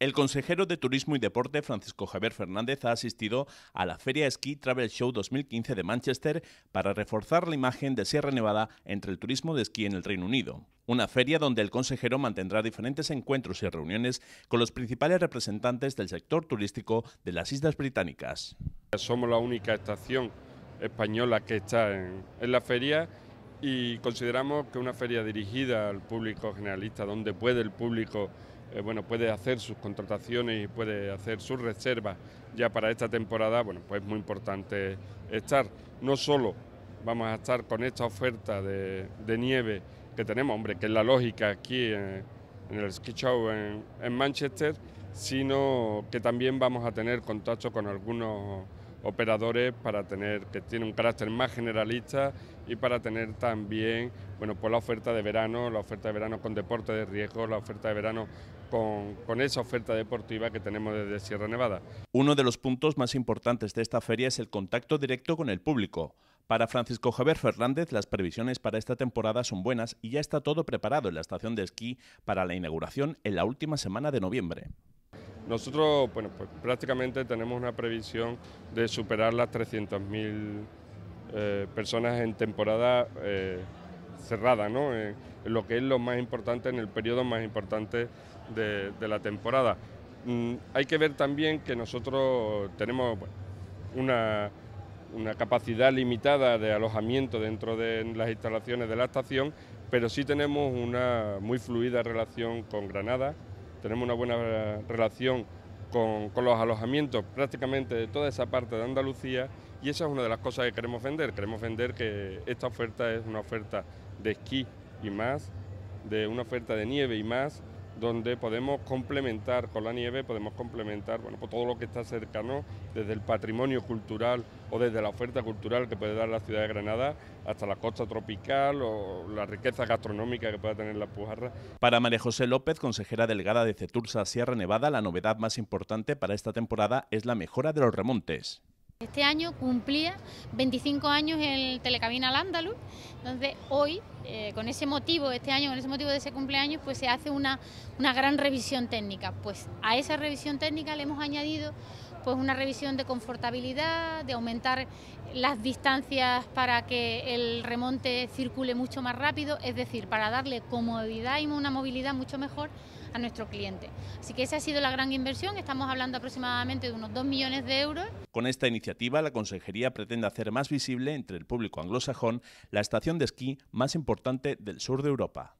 El consejero de Turismo y Deporte Francisco Javier Fernández ha asistido a la Feria Ski Travel Show 2015 de Manchester para reforzar la imagen de Sierra Nevada entre el turismo de esquí en el Reino Unido. Una feria donde el consejero mantendrá diferentes encuentros y reuniones con los principales representantes del sector turístico de las Islas Británicas. Somos la única estación española que está en, en la feria y consideramos que una feria dirigida al público generalista, donde puede el público eh, bueno, puede hacer sus contrataciones y puede hacer sus reservas ya para esta temporada, bueno, pues es muy importante estar. No solo vamos a estar con esta oferta de, nieve que tenemos, hombre, que es la lógica aquí en, el Ski Show en Manchester, sino que también vamos a tener contacto con algunos operadores para tener que tiene un carácter más generalista y para tener también bueno pues la oferta de verano la oferta de verano con deporte de riesgo la oferta de verano con, esa oferta deportiva que tenemos desde Sierra Nevada. Uno de los puntos más importantes de esta feria es el contacto directo con el público. Para Francisco Javier Fernández, las previsiones para esta temporada son buenas y ya está todo preparado en la estación de esquí para la inauguración en la última semana de noviembre. Nosotros, bueno, pues, prácticamente tenemos una previsión de superar las 300.000 eh, personas en temporada eh, cerrada, ¿no? Eh, lo que es lo más importante, en el periodo más importante de, la temporada. Mm, hay que ver también que nosotros tenemos una capacidad limitada de alojamiento dentro de las instalaciones de la estación, pero sí tenemos una muy fluida relación con Granada, tenemos una buena eh, relación con, con, los alojamientos prácticamente de toda esa parte de Andalucía y esa es una de las cosas que queremos vender. Queremos vender que esta oferta es una oferta de esquí y más, de una oferta de nieve y más, donde podemos complementar con la nieve, podemos complementar bueno, pues todo lo que está cercano, desde el patrimonio cultural o desde la oferta cultural que puede dar la ciudad de Granada, hasta la costa tropical o la riqueza gastronómica que pueda tener la Pujarra. Para María José López, consejera delegada de Cetursa Sierra Nevada, la novedad más importante para esta temporada es la mejora de los remontes. Este año cumplía 25 años el Telecabina Andaluz, entonces hoy, eh, con ese motivo, este año, con ese motivo de ese cumpleaños, pues se hace una, una gran revisión técnica. Pues a esa revisión técnica le hemos añadido pues una revisión de confortabilidad, de aumentar las distancias para que el remonte circule mucho más rápido, es decir, para darle comodidad y una movilidad mucho mejor a nuestro cliente. Así que esa ha sido la gran inversión, estamos hablando aproximadamente de unos 2 millones de euros. Con esta iniciativa, la Consejería pretende hacer más visible entre el público anglosajón la estación de esquí más importante del sur de Europa.